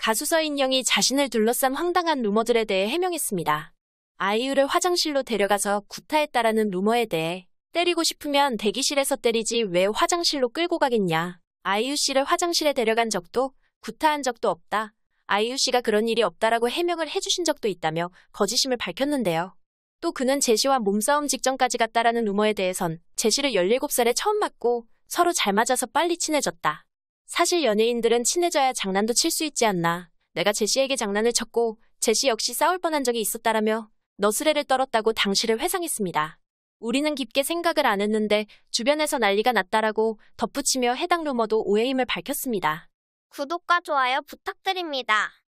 가수 서인영이 자신을 둘러싼 황당한 루머들에 대해 해명했습니다. 아이유를 화장실로 데려가서 구타했다라는 루머에 대해 때리고 싶으면 대기실에서 때리지 왜 화장실로 끌고 가겠냐. 아이유 씨를 화장실에 데려간 적도 구타한 적도 없다. 아이유 씨가 그런 일이 없다라고 해명을 해주신 적도 있다며 거짓임을 밝혔는데요. 또 그는 제시와 몸싸움 직전까지 갔다라는 루머에 대해선 제시를 17살에 처음 맞고 서로 잘 맞아서 빨리 친해졌다. 사실 연예인들은 친해져야 장난도 칠 수 있지 않나. 내가 제시에게 장난을 쳤고 제시 역시 싸울 뻔한 적이 있었다라며 너스레를 떨었다고 당시를 회상했습니다. 우리는 깊게 생각을 안 했는데 주변에서 난리가 났다라고 덧붙이며 해당 루머도 오해임을 밝혔습니다. 구독과 좋아요 부탁드립니다.